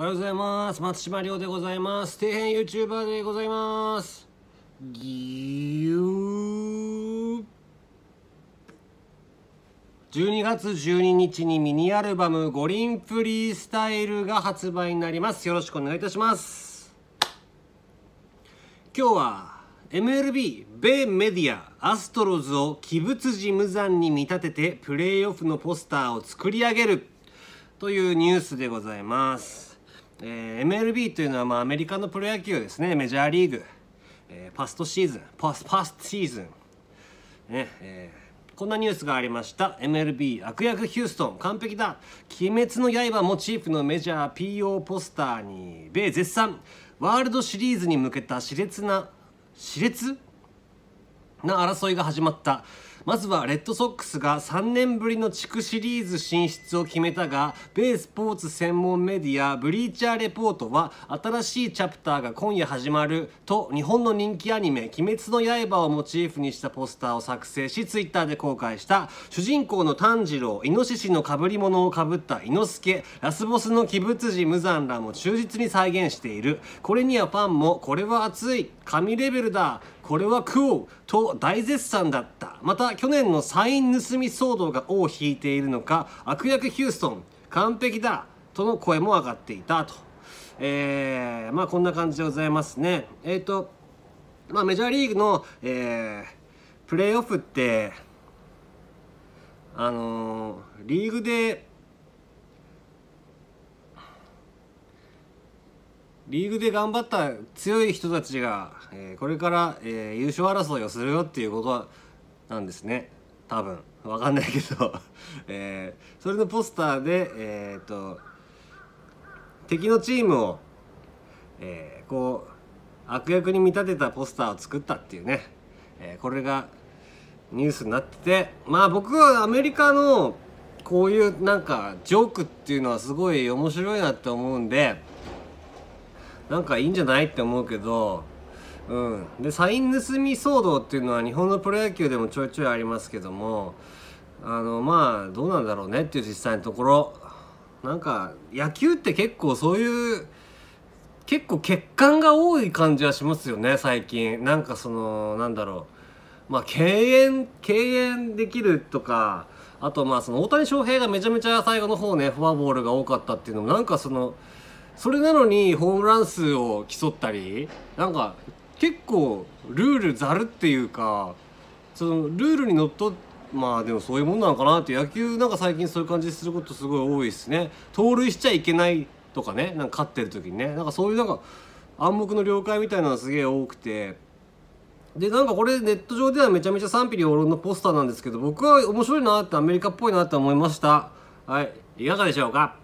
おはようございます。松島亮でございます。底辺 YouTuber でございます。ぎゅー。12月12日にミニアルバム「五輪フリースタイル」が発売になります。よろしくお願いいたします。今日は MLB 米メディアアストロズを鬼物児無残に見立ててプレーオフのポスターを作り上げるというニュースでございます。えー、MLB というのはまあアメリカのプロ野球ですねメジャーリーグ、えー、パストシーズンパスパスシーズン、ねえー、こんなニュースがありました MLB 悪役ヒューストン完璧だ鬼滅の刃モチーフのメジャー PO ポスターに米絶賛ワールドシリーズに向けた熾烈な熾烈な争いが始まったまずはレッドソックスが3年ぶりの地区シリーズ進出を決めたが米スポーツ専門メディアブリーチャーレポートは新しいチャプターが今夜始まると日本の人気アニメ「鬼滅の刃」をモチーフにしたポスターを作成しツイッターで公開した主人公の炭治郎イノシシの被り物をかぶった伊之助ラスボスの鬼物児無惨らも忠実に再現しているこれにはファンもこれは熱い神レベルだこれは食おうと大絶賛だったまた去年のサイン盗み騒動が尾を引いているのか悪役ヒューストン完璧だとの声も上がっていたとえー、まあこんな感じでございますねえっ、ー、とまあメジャーリーグの、えー、プレーオフってあのー、リーグでリーグで頑張った強い人たちが、えー、これから、えー、優勝争いをするよっていうことなんですね多分わかんないけど えー、それのポスターで、えーと、と敵のチームを、えー、こう悪役に見立てたポスターを作ったっていうね、えこれがニュースになっててまあ僕はアメリカのこういうなんかジョークっていうのはすごい面白いなって思うんでなんかいいんじゃないって思うけどうん、でサイン盗み騒動っていうのは日本のプロ野球でもちょいちょいありますけどもあのまあどうなんだろうねっていう実際のところなんか野球って結構そういう結構欠陥が多い感じはしますよね最近なんかそのなんだろうまあ敬遠敬遠できるとかあとまあその大谷翔平がめちゃめちゃ最後の方ねフォアボールが多かったっていうのもなんかその。それなのにホームラン数を競ったりなんか結構ルールざるっていうかそのルールにのっとまあでもそういうもんなのかなって野球なんか最近そういう感じすることすごい多いですね盗塁しちゃいけないとかねなんか勝ってる時にねなんかそういうなんか暗黙の了解みたいなのがすげえ多くてでなんかこれネット上ではめちゃめちゃ賛否両論のポスターなんですけど僕は面白いなってアメリカっぽいなって思いましたはいいかがでしょうか